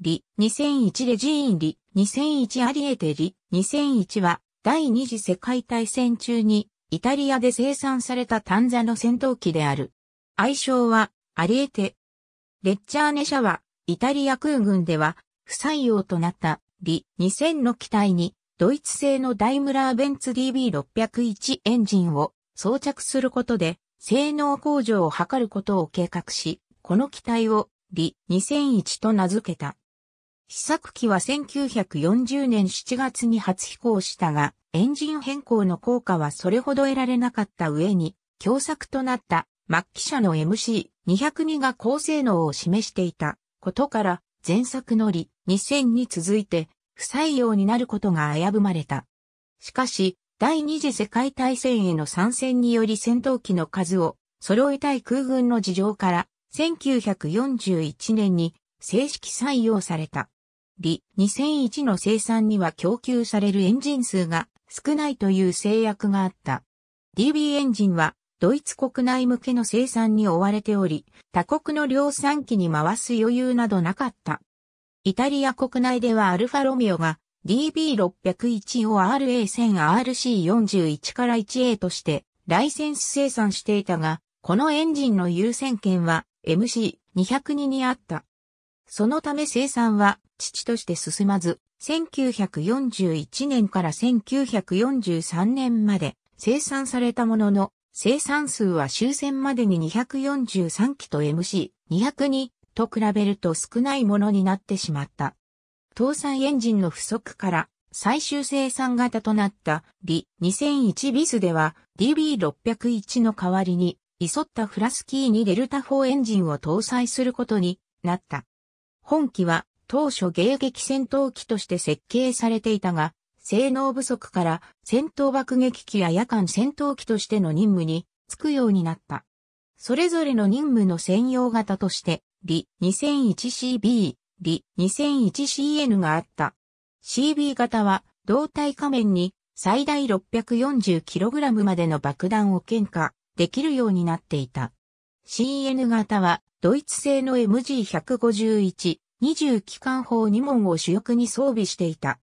リ、2001レジーンリ、2001アリエテリ、2001は第二次世界大戦中にイタリアで生産されたタンザの戦闘機である。愛称はアリエテ。レッチャーネ社はイタリア空軍では不採用となったリ2000の機体にドイツ製のダイムラーベンツ DB601 エンジンを装着することで性能向上を図ることを計画し、この機体をリ2001と名付けた。試作機は1940年7月に初飛行したが、エンジン変更の効果はそれほど得られなかった上に、共作となった末期車の MC202 が高性能を示していたことから、前作のり2000に続いて不採用になることが危ぶまれた。しかし、第二次世界大戦への参戦により戦闘機の数を揃えたい空軍の事情から、1941年に正式採用された。り、2001の生産には供給されるエンジン数が少ないという制約があった。DB エンジンはドイツ国内向けの生産に追われており、他国の量産機に回す余裕などなかった。イタリア国内ではアルファロミオが DB601 を RA1000RC41 から 1A としてライセンス生産していたが、このエンジンの優先権は m c 2 0 2にあった。そのため生産は父として進まず、1941年から1943年まで生産されたものの、生産数は終戦までに243機と MC202 と比べると少ないものになってしまった。搭載エンジンの不足から最終生産型となったリ2001ビスでは DB601 の代わりに、イソッタフラスキーにデルタ4エンジンを搭載することになった。本機は当初迎撃戦闘機として設計されていたが、性能不足から戦闘爆撃機や夜間戦闘機としての任務に就くようになった。それぞれの任務の専用型として、リ 2001CB、リ 2001CN があった。CB 型は胴体仮面に最大 640kg までの爆弾を喧嘩できるようになっていた。CN 型は、ドイツ製の MG151、20機関砲2門を主翼に装備していた。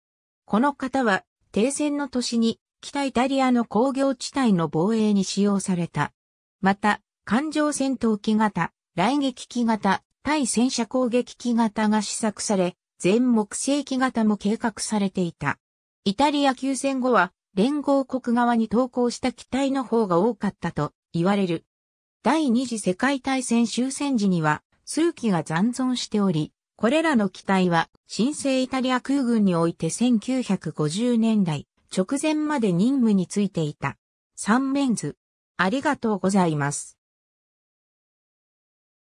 この型は、停戦の年に、北イタリアの工業地帯の防衛に使用された。また、艦上戦闘機型、雷撃機型、対戦車攻撃機型が試作され、全木製機型も計画されていた。イタリア休戦後は、連合国側に投降した機体の方が多かったと言われる。第二次世界大戦終戦時には数機が残存しており、これらの機体は新生イタリア空軍において1950年代直前まで任務についていた。三面図。ありがとうございます。